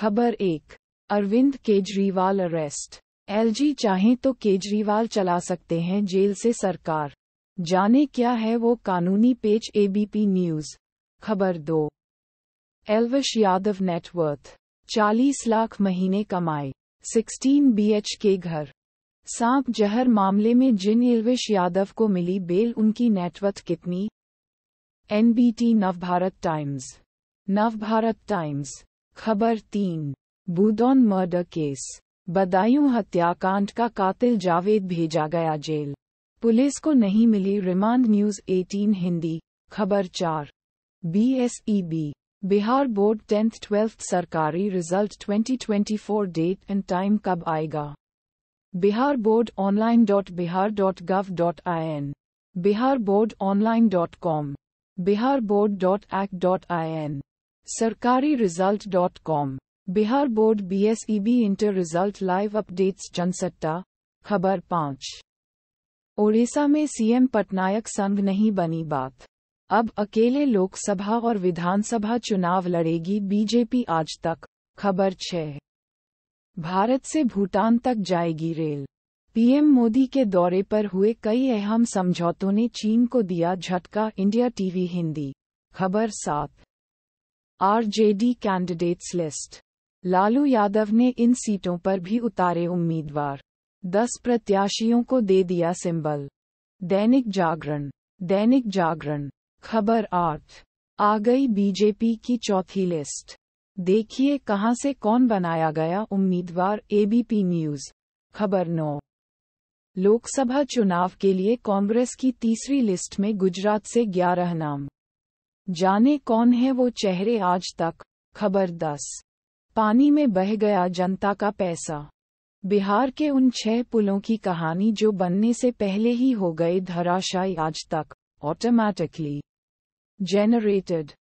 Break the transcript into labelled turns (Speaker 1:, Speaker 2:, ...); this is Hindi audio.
Speaker 1: खबर एक अरविंद केजरीवाल अरेस्ट एलजी चाहे तो केजरीवाल चला सकते हैं जेल से सरकार जाने क्या है वो कानूनी पेज एबीपी न्यूज खबर दो एल्वश यादव नेटवर्थ 40 लाख महीने कमाए 16 बीएच के घर सांप जहर मामले में जिन एल्विश यादव को मिली बेल उनकी नेटवर्थ कितनी NBT Navbharat times Navbharat times खबर तीन बूदौन मर्डर केस बदायूं हत्याकांड का कातिल जावेद भेजा गया जेल पुलिस को नहीं मिली रिमांड न्यूज 18 हिंदी खबर चार BSEB e Bihar board tenth twelfth Sarkari result 2024 date and time कब आएगा Bihar board online dot Bihar dot gov dot I N Bihar board online dot com Bihar board dot act dot I N Sarkari result dot com Bihar board B inter result live updates Jansatta खबर पाँच ओडिशा में सीएम पटनायक संग नहीं बनी बात अब अकेले लोकसभा और विधानसभा चुनाव लड़ेगी बीजेपी आज तक खबर छः भारत से भूटान तक जाएगी रेल पीएम मोदी के दौरे पर हुए कई अहम समझौतों ने चीन को दिया झटका इंडिया टीवी हिंदी खबर सात RJD candidates list Lalu Yadav ने इन सीटों पर भी उतारे उम्मीदवार दस प्रत्याशियों को दे दिया सिंबल दैनिक जागरण दैनिक जागरण खबर आठ आ गई बीजेपी की चौथी लिस्ट देखिए कहां से कौन बनाया गया उम्मीदवार एबीपी न्यूज खबर नौ लोकसभा चुनाव के लिए कांग्रेस की तीसरी लिस्ट में गुजरात से ग्यारह नाम जाने कौन है वो चेहरे आज तक खबर दस पानी में बह गया जनता का पैसा बिहार के उन छह पुलों की कहानी जो बनने से पहले ही हो गए धराशायी आज तक ऑटोमैटिकली जेनरेटेड